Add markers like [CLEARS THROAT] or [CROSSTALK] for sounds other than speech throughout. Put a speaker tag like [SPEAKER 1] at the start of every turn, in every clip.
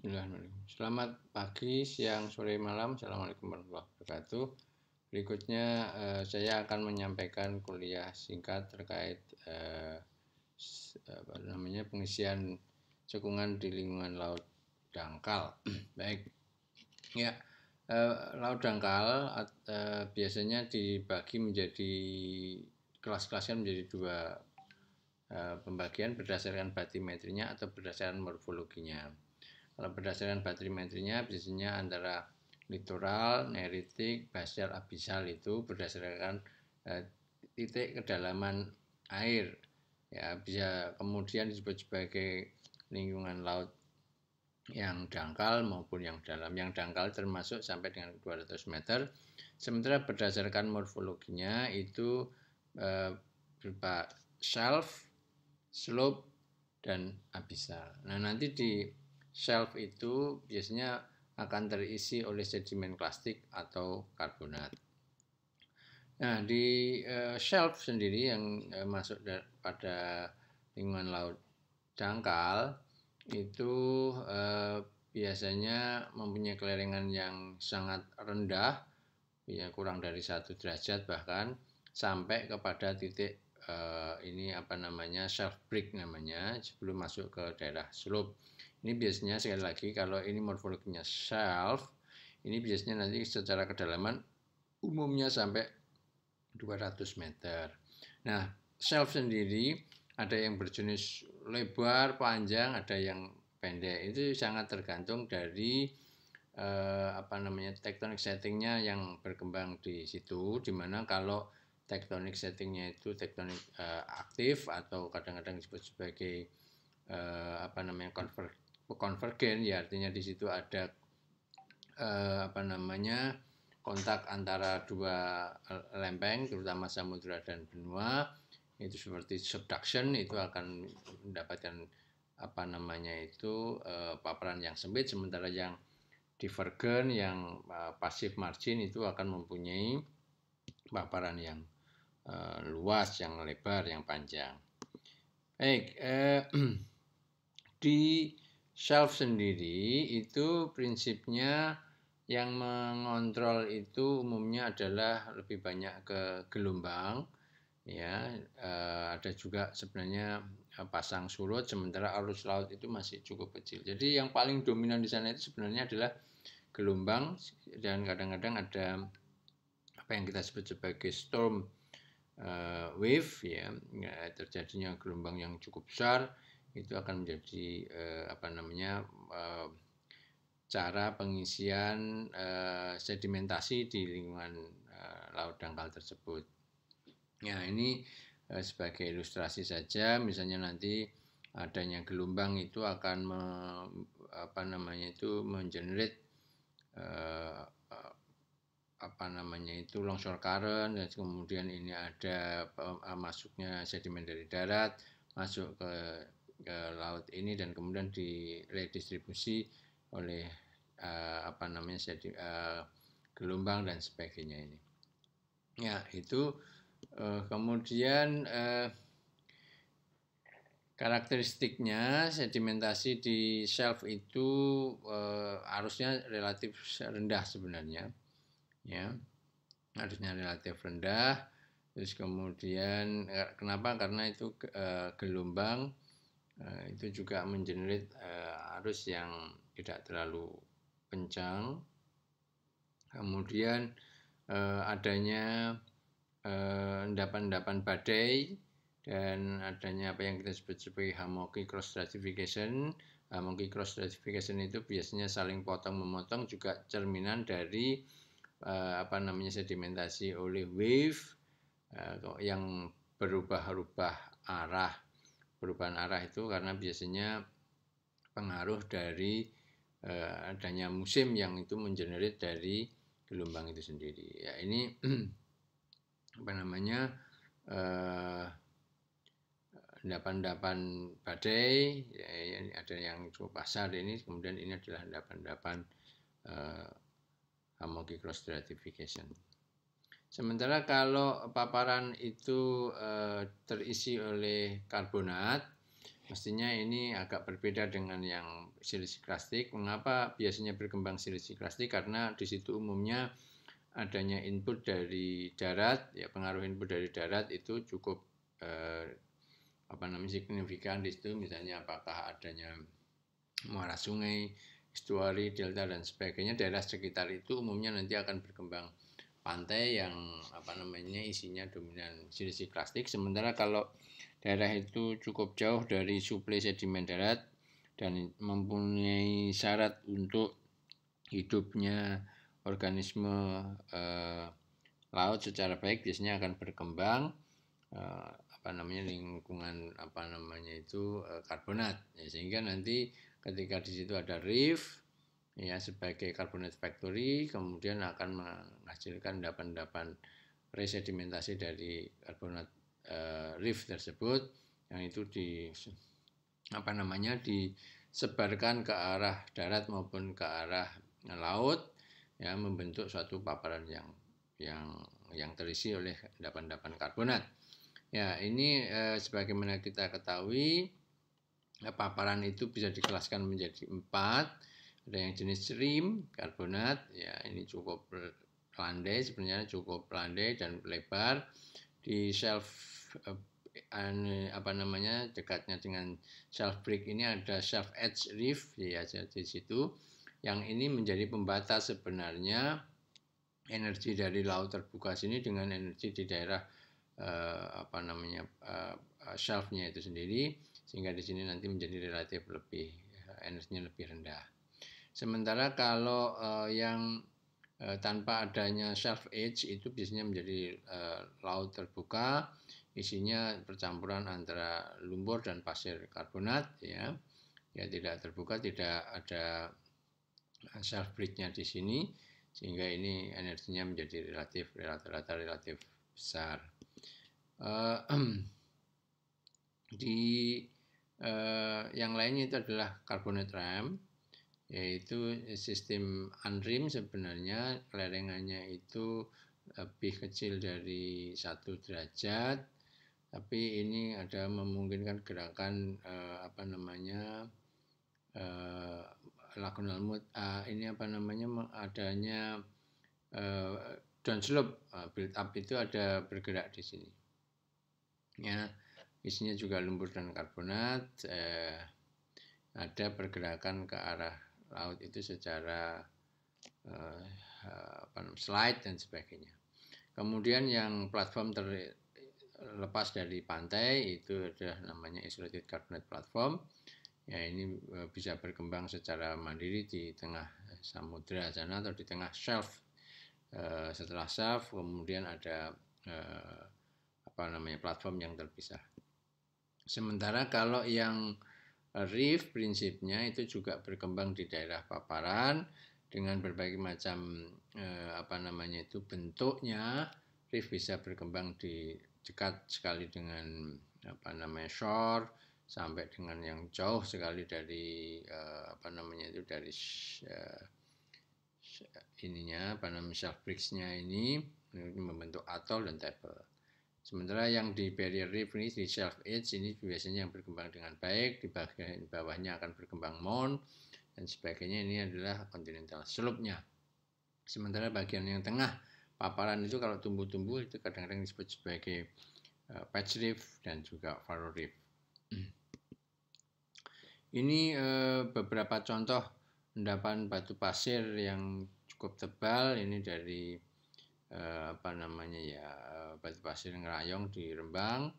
[SPEAKER 1] Bismillahirrahmanirrahim. Selamat pagi, siang, sore, malam. Assalamualaikum warahmatullahi wabarakatuh. Berikutnya eh, saya akan menyampaikan kuliah singkat terkait eh, apa namanya pengisian cekungan di lingkungan laut dangkal. [CLEARS THROAT] Baik, ya eh, laut dangkal eh, biasanya dibagi menjadi kelas-kelasnya menjadi dua eh, pembagian berdasarkan batimetrinya atau berdasarkan morfologinya. Kalau berdasarkan batrimetrinya biasanya antara litoral, neritik, basial, abisal itu berdasarkan eh, titik kedalaman air ya bisa kemudian disebut sebagai lingkungan laut yang dangkal maupun yang dalam. Yang dangkal termasuk sampai dengan 200 meter. Sementara berdasarkan morfologinya itu eh, berupa shelf, slope, dan abisal. Nah nanti di shelf itu biasanya akan terisi oleh sedimen plastik atau karbonat. Nah, di uh, shelf sendiri yang uh, masuk pada lingkungan laut dangkal itu uh, biasanya mempunyai kelerengan yang sangat rendah, ya kurang dari satu derajat bahkan sampai kepada titik ini apa namanya shelf break namanya sebelum masuk ke daerah slope. Ini biasanya sekali lagi kalau ini morfologinya self, ini biasanya nanti secara kedalaman umumnya sampai 200 meter. Nah, self sendiri ada yang berjenis lebar, panjang, ada yang pendek. Itu sangat tergantung dari eh, apa namanya tektonik settingnya yang berkembang di situ. Dimana kalau tektonik settingnya itu tektonik eh, aktif atau kadang-kadang disebut sebagai eh, apa namanya konvergen ya artinya di situ ada eh, apa namanya kontak antara dua eh, lempeng terutama samudra dan benua itu seperti subduction itu akan mendapatkan apa namanya itu eh, paparan yang sempit sementara yang divergen yang eh, pasif margin itu akan mempunyai paparan yang eh, luas yang lebar yang panjang baik eh, [CLEARS THROAT] di shelf sendiri itu prinsipnya yang mengontrol itu umumnya adalah lebih banyak ke gelombang ya e, ada juga sebenarnya eh, pasang surut sementara arus laut itu masih cukup kecil jadi yang paling dominan di sana itu sebenarnya adalah gelombang dan kadang-kadang ada apa yang kita sebut sebagai storm e, wave ya terjadinya gelombang yang cukup besar itu akan menjadi eh, apa namanya eh, cara pengisian eh, sedimentasi di lingkungan eh, laut dangkal tersebut. Ya ini eh, sebagai ilustrasi saja, misalnya nanti adanya gelombang itu akan me, apa namanya itu mengenerate eh, eh apa namanya itu longsor current dan kemudian ini ada eh, masuknya sedimen dari darat masuk ke ke laut ini dan kemudian diredistribusi oleh uh, apa namanya uh, gelombang dan sebagainya ini. Ya itu uh, kemudian uh, karakteristiknya sedimentasi di shelf itu uh, arusnya relatif rendah sebenarnya, ya arusnya relatif rendah. Terus kemudian kenapa? Karena itu uh, gelombang Eh, itu juga mengenerate uh, arus yang tidak terlalu kencang kemudian uh, adanya eh, endapan-endapan uh, badai dan adanya apa yang kita sebut sebagai Hamoki cross stratification. Hamoki cross stratification itu biasanya saling potong memotong juga cerminan dari uh, apa namanya sedimentasi oleh wave uh, yang berubah-ubah arah perubahan arah itu karena biasanya pengaruh dari uh, adanya musim yang itu mengenerate dari gelombang itu sendiri. Ya ini [CLEARS THROAT] apa namanya eh, endapan-endapan uh, badai, ya, ya, ada yang cukup pasar ini, kemudian ini adalah endapan-endapan uh, eh, cross stratification. Sementara kalau paparan itu e, terisi oleh karbonat, mestinya ini agak berbeda dengan yang silisi plastik. Mengapa biasanya berkembang silisi plastik? Karena di situ umumnya adanya input dari darat, ya pengaruh input dari darat itu cukup eh, apa namanya signifikan di situ, misalnya apakah adanya muara sungai, estuari, delta dan sebagainya daerah sekitar itu umumnya nanti akan berkembang pantai yang apa namanya isinya dominan jenis plastik sementara kalau daerah itu cukup jauh dari suplai sedimen darat dan mempunyai syarat untuk hidupnya organisme eh, laut secara baik biasanya akan berkembang eh, apa namanya lingkungan apa namanya itu eh, karbonat ya, sehingga nanti ketika di situ ada reef ya sebagai karbonat factory kemudian akan menghasilkan endapan-endapan resedimentasi dari karbonat e, eh, rift tersebut yang itu di apa namanya disebarkan ke arah darat maupun ke arah laut ya membentuk suatu paparan yang yang yang terisi oleh endapan-endapan karbonat. Ya, ini e, sebagaimana kita ketahui paparan itu bisa dikelaskan menjadi empat ada yang jenis rim karbonat ya ini cukup landai sebenarnya cukup landai dan lebar di shelf eh, anu, apa namanya dekatnya dengan shelf break ini ada shelf edge reef ya di situ yang ini menjadi pembatas sebenarnya energi dari laut terbuka sini dengan energi di daerah eh, apa namanya eh, shelfnya itu sendiri sehingga di sini nanti menjadi relatif lebih eh, energinya lebih rendah. Sementara kalau uh, yang uh, tanpa adanya shelf edge itu biasanya menjadi uh, laut terbuka, isinya percampuran antara lumpur dan pasir karbonat ya. Ya tidak terbuka, tidak ada shelf bridge-nya di sini sehingga ini energinya menjadi relatif relatif relatif, relatif besar. Uh, [CLEARS THROAT] di uh, yang lainnya itu adalah karbonat RAM yaitu sistem unrim sebenarnya lerengannya itu lebih kecil dari satu derajat tapi ini ada memungkinkan gerakan eh, apa namanya eh, lakonal eh, ini apa namanya adanya eh, slope eh, build up itu ada bergerak di sini ya isinya juga lumpur dan karbonat eh, ada pergerakan ke arah laut itu secara uh, apa, slide dan sebagainya. Kemudian yang platform terlepas dari pantai itu adalah namanya isolated carbonate platform. Ya ini eh, bisa berkembang secara mandiri di tengah samudera sana atau di tengah shelf. Uh, setelah shelf kemudian ada uh, apa namanya platform yang terpisah. Sementara kalau yang Rift prinsipnya itu juga berkembang di daerah paparan dengan berbagai macam eh, apa namanya itu bentuknya rift bisa berkembang di dekat sekali dengan apa namanya shore sampai dengan yang jauh sekali dari eh, apa namanya itu dari eh, ininya apa namanya shelf bricks-nya ini membentuk atol dan table. Sementara yang di barrier reef ini di shelf edge ini biasanya yang berkembang dengan baik, di bagian bawahnya akan berkembang mound dan sebagainya ini adalah continental slope-nya. Sementara bagian yang tengah paparan itu kalau tumbuh-tumbuh itu kadang-kadang disebut sebagai eh, patch reef dan juga furrow reef. [CLEARS THROAT] Ini eh, beberapa contoh endapan batu pasir yang cukup tebal ini dari eh, apa namanya ya eh, batu pasir ngerayong di Rembang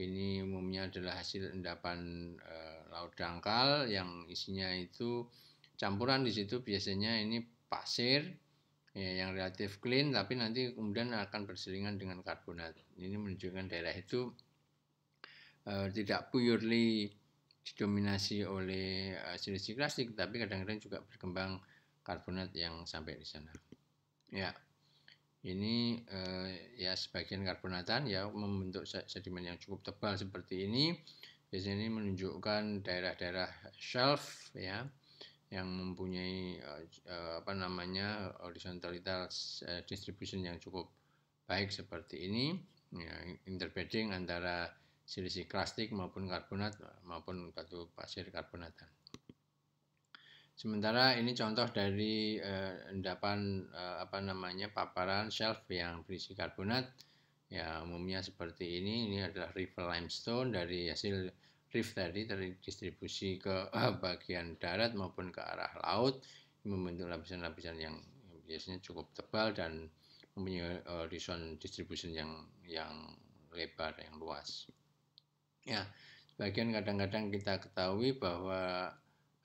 [SPEAKER 1] ini umumnya adalah hasil endapan eh, laut dangkal yang isinya itu campuran di situ biasanya ini pasir ya, yang relatif clean tapi nanti kemudian akan berselingan dengan karbonat ini menunjukkan daerah itu eh, tidak purely didominasi oleh uh, eh, silisi klasik tapi kadang-kadang juga berkembang karbonat yang sampai di sana. Ya ini eh, ya sebagian karbonatan ya membentuk sedimen yang cukup tebal seperti ini biasanya ini menunjukkan daerah-daerah shelf ya yang mempunyai eh, eh apa namanya horizontalitas eh, distribution yang cukup baik seperti ini ya, interbeding antara silisi klastik maupun karbonat maupun batu pasir karbonatan Sementara ini contoh dari eh, endapan eh, apa namanya paparan shelf yang berisi karbonat ya umumnya seperti ini ini adalah rift limestone dari hasil rift tadi terdistribusi ke eh, bagian darat maupun ke arah laut membentuk lapisan-lapisan yang biasanya cukup tebal dan mempunyai eh, horizon distribution yang yang lebar yang luas. Ya, bagian kadang-kadang kita ketahui bahwa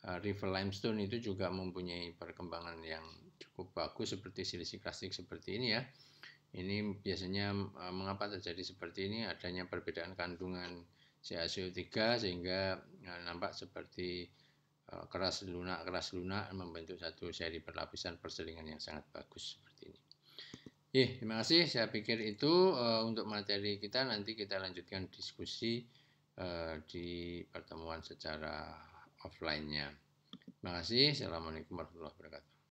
[SPEAKER 1] Eh, river limestone itu juga mempunyai perkembangan yang cukup bagus seperti plastik seperti ini ya. Ini biasanya eh, mengapa terjadi seperti ini adanya perbedaan kandungan CaCO3 sehingga eh, nampak seperti keras lunak keras lunak membentuk satu seri perlapisan perselingan yang sangat bagus seperti ini. Ye, terima kasih. Saya pikir itu uh, untuk materi kita nanti kita lanjutkan diskusi uh, di pertemuan secara offline-nya. Terima kasih. Assalamualaikum warahmatullahi wabarakatuh.